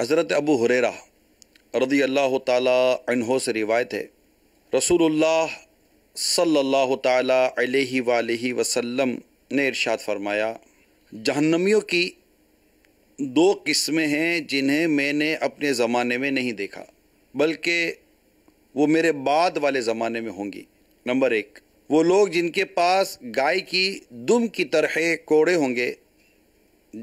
حضرت ابو حریرہ رضی اللہ تعالیٰ سے روایت ہے رسول اللہ صلی اللہ تعالیٰ علیہ ولیہ وسلم نے ارشاد فرمایا جہنمیوں کی دو قسمیں ہیں جنہیں میں نے اپنے زمانے میں نہیں دیکھا بلکہ وہ میرے بعد والے زمانے میں ہوں گی نمبر ایک وہ لوگ جن کے پاس گائے کی دم کی طرح کوڑے ہوں گے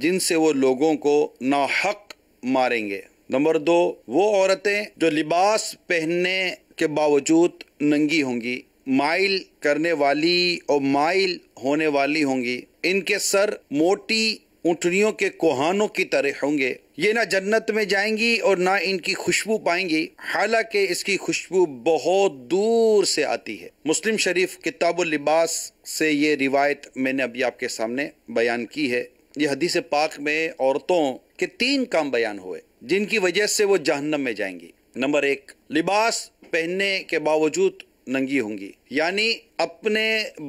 جن سے وہ لوگوں کو ناحق ماریں گے نمبر دو وہ عورتیں جو لباس پہننے کے باوجود ننگی ہوں گی مائل کرنے والی اور مائل ہونے والی ہوں گی ان کے سر موٹی اونٹنیوں کے کوہانوں کی طرح ہوں گے یہ نہ جنت میں جائیں گی اور نہ ان کی خوشبو پائیں گی حالانکہ اس کی خوشبو بہت دور سے آتی ہے مسلم شریف کتاب اللباس سے یہ روایت میں نے ابھی آپ کے سامنے بیان کی ہے یہ حدیث پاک میں عورتوں کے تین کام بیان ہوئے جن کی وجہ سے وہ جہنم میں جائیں گی نمبر ایک لباس پہننے کے باوجود ننگی ہوں گی یعنی اپنے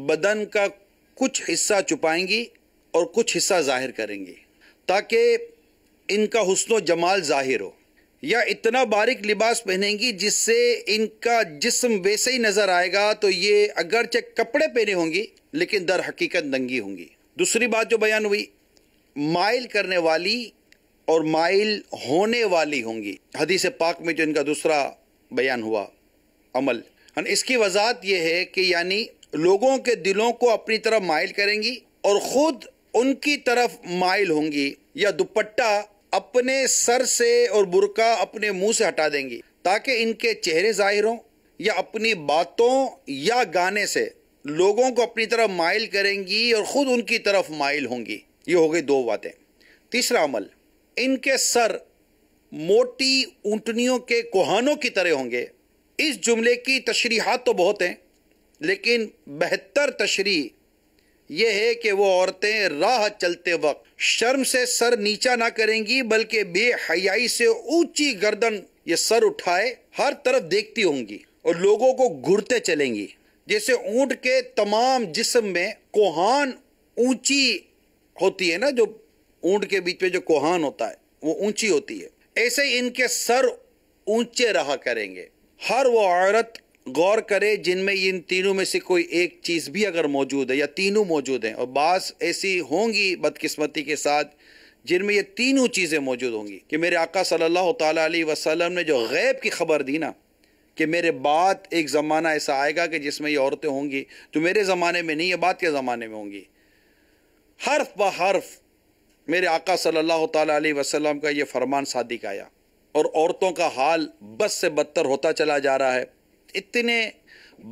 بدن کا کچھ حصہ چپائیں گی اور کچھ حصہ ظاہر کریں گی تاکہ ان کا حسن و جمال ظاہر ہو یا اتنا باریک لباس پہنیں گی جس سے ان کا جسم ویسے ہی نظر آئے گا تو یہ اگرچہ کپڑے پہنے ہوں گی لیکن در حقیقت ننگی ہوں گی دوسری بات جو بیان ہوئی مائل کرنے والی اور مائل ہونے والی ہوں گی حدیث پاک میں جو ان کا دوسرا بیان ہوا عمل اس کی وضاحت یہ ہے کہ یعنی لوگوں کے دلوں کو اپنی طرف مائل کریں گی اور خود ان کی طرف مائل ہوں گی یا دوپٹہ اپنے سر سے اور برقع اپنے منہ سے ہٹا دیں گی تاکہ ان کے چہرے ظاہر ہوں یا اپنی باتوں یا گانے سے لوگوں کو اپنی طرف مائل کریں گی اور خود ان کی طرف مائل ہوں گی یہ ہو گئی دو باتیں تیسرا عمل ان کے سر موٹی اونٹنیوں کے کوہانوں کی طرح ہوں گے اس جملے کی تشریحات تو بہت ہیں لیکن بہتر تشریح یہ ہے کہ وہ عورتیں راہ چلتے وقت شرم سے سر نیچا نہ کریں گی بلکہ بے حیائی سے اونچی گردن یہ سر اٹھائے ہر طرف دیکھتی ہوں گی اور لوگوں کو گھرتے چلیں گی جیسے اونٹ کے تمام جسم میں کوہان اونچی ہوتی ہے نا جو اونٹ کے بیچ میں جو کوہان ہوتا ہے وہ اونچی ہوتی ہے ایسے ہی ان کے سر اونچے رہا کریں گے ہر وہ عورت غور کرے جن میں ان تینوں میں سے کوئی ایک چیز بھی اگر موجود ہے یا تینوں موجود ہیں اور بعض ایسی ہوں گی بدقسمتی کے ساتھ جن میں یہ تینوں چیزیں موجود ہوں گی کہ میرے آقا صلی اللہ تعالیٰ علیہ وسلم نے جو غیب کی خبر دی نا کہ میرے بعد ایک زمانہ ایسا آئے گا کہ جس میں یہ عورتیں ہوں گی تو میرے زمانے میں نہیں یہ بات کے زمانے میں ہوں گی حرف حرف میرے آقا صلی اللہ تعالیٰ علیہ وسلم کا یہ فرمان صادق آیا اور عورتوں کا حال بس سے بدتر ہوتا چلا جا رہا ہے اتنے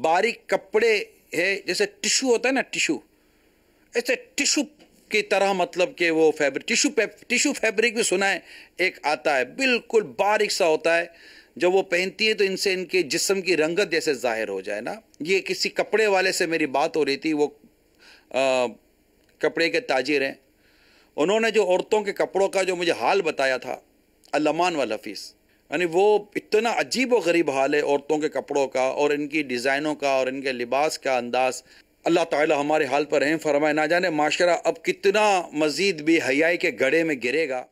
باریک کپڑے ہے جیسے ٹشو ہوتا ہے نا ٹشو ایسے ٹشو کی طرح مطلب کہ وہ فیبرک ٹشو ٹشو فیبرک بھی سنا ہے ایک آتا ہے بالکل باریک سا ہوتا ہے جب وہ پہنتی ہے تو ان سے ان کے جسم کی رنگت جیسے ظاہر ہو جائے نا یہ کسی کپڑے والے سے میری بات ہو رہی تھی وہ کپڑے کے تاجر ہیں انہوں نے جو عورتوں کے کپڑوں کا جو مجھے حال بتایا تھا علمان والحفیظ یعنی وہ اتنا عجیب و غریب حال ہے عورتوں کے کپڑوں کا اور ان کی ڈیزائنوں کا اور ان کے لباس کا انداز اللہ تعالیٰ ہمارے حال پر ہیں فرمائے نہ جانے معاشرہ اب کتنا مزید بھی حیائی کے گڑھے میں گرے گا